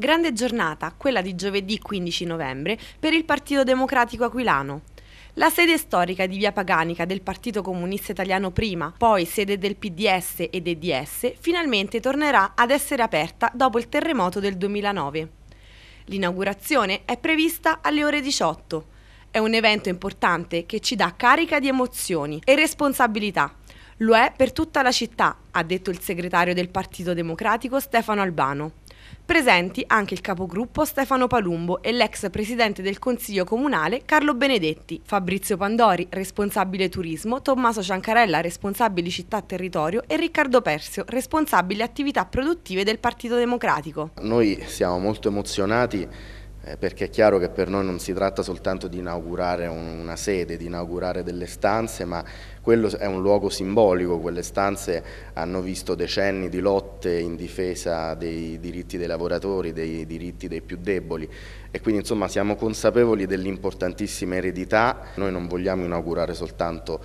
Grande giornata, quella di giovedì 15 novembre, per il Partito Democratico Aquilano. La sede storica di Via Paganica del Partito Comunista Italiano prima, poi sede del PDS e DDS, finalmente tornerà ad essere aperta dopo il terremoto del 2009. L'inaugurazione è prevista alle ore 18. È un evento importante che ci dà carica di emozioni e responsabilità. Lo è per tutta la città, ha detto il segretario del Partito Democratico Stefano Albano presenti anche il capogruppo Stefano Palumbo e l'ex presidente del Consiglio Comunale Carlo Benedetti, Fabrizio Pandori, responsabile turismo, Tommaso Ciancarella, responsabile città territorio e Riccardo Persio, responsabile attività produttive del Partito Democratico. Noi siamo molto emozionati eh, perché è chiaro che per noi non si tratta soltanto di inaugurare una sede, di inaugurare delle stanze, ma quello è un luogo simbolico, quelle stanze hanno visto decenni di lotte in difesa dei diritti dei lavoratori, dei diritti dei più deboli e quindi insomma siamo consapevoli dell'importantissima eredità, noi non vogliamo inaugurare soltanto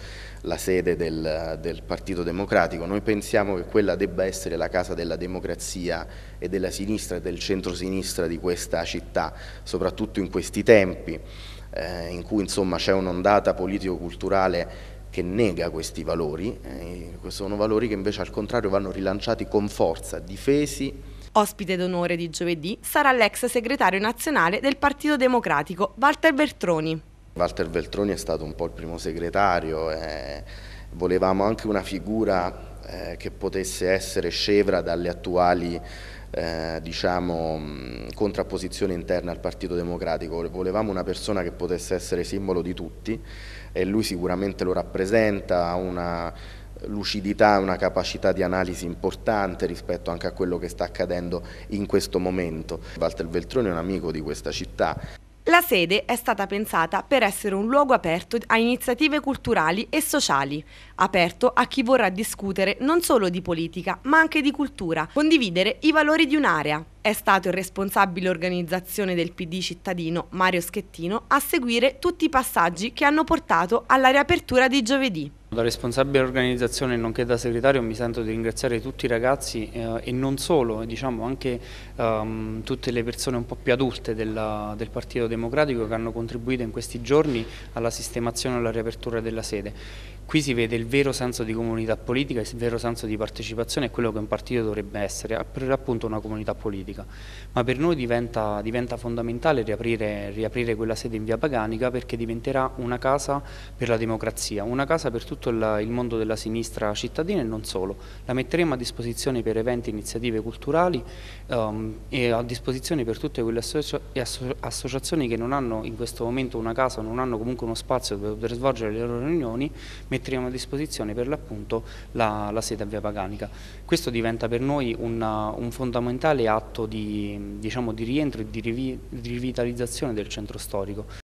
la sede del, del, Partito Democratico, noi pensiamo che quella debba essere la casa della democrazia e della sinistra e del centrosinistra di questa città, soprattutto in questi tempi eh, in cui c'è un'ondata politico-culturale che nega questi valori, eh, sono valori che invece al contrario vanno rilanciati con forza, difesi. Ospite d'onore di giovedì sarà l'ex segretario nazionale del Partito Democratico, Walter Bertroni. Walter Veltroni è stato un po' il primo segretario, eh, volevamo anche una figura eh, che potesse essere scevra dalle attuali eh, diciamo, contrapposizioni interne al Partito Democratico, volevamo una persona che potesse essere simbolo di tutti e lui sicuramente lo rappresenta, ha una lucidità, una capacità di analisi importante rispetto anche a quello che sta accadendo in questo momento. Walter Veltroni è un amico di questa città. La sede è stata pensata per essere un luogo aperto a iniziative culturali e sociali, aperto a chi vorrà discutere non solo di politica ma anche di cultura, condividere i valori di un'area, è stato il responsabile organizzazione del PD cittadino Mario Schettino a seguire tutti i passaggi che hanno portato alla riapertura di giovedì. Da responsabile organizzazione nonché da segretario mi sento di ringraziare tutti i ragazzi eh, e non solo, diciamo anche ehm, tutte le persone un po' più adulte della, del Partito Democratico che hanno contribuito in questi giorni alla sistemazione e alla riapertura della sede. Qui si vede il vero senso di comunità politica, il vero senso di partecipazione e quello che un partito dovrebbe essere, aprire appunto una comunità politica. Ma per noi diventa, diventa fondamentale riaprire, riaprire, quella sede in via Paganica perché diventerà una casa per la democrazia, una casa per tutto il, il mondo della sinistra cittadina e non solo. La metteremo a disposizione per eventi, iniziative culturali um, e a disposizione per tutte quelle associa associazioni che non hanno in questo momento una casa, non hanno comunque uno spazio per, poter svolgere le loro riunioni, metteremo a disposizione per l'appunto la, la sede a Via Paganica. Questo diventa per noi una, un fondamentale atto di, diciamo, di rientro e di, rivi, di rivitalizzazione del centro storico.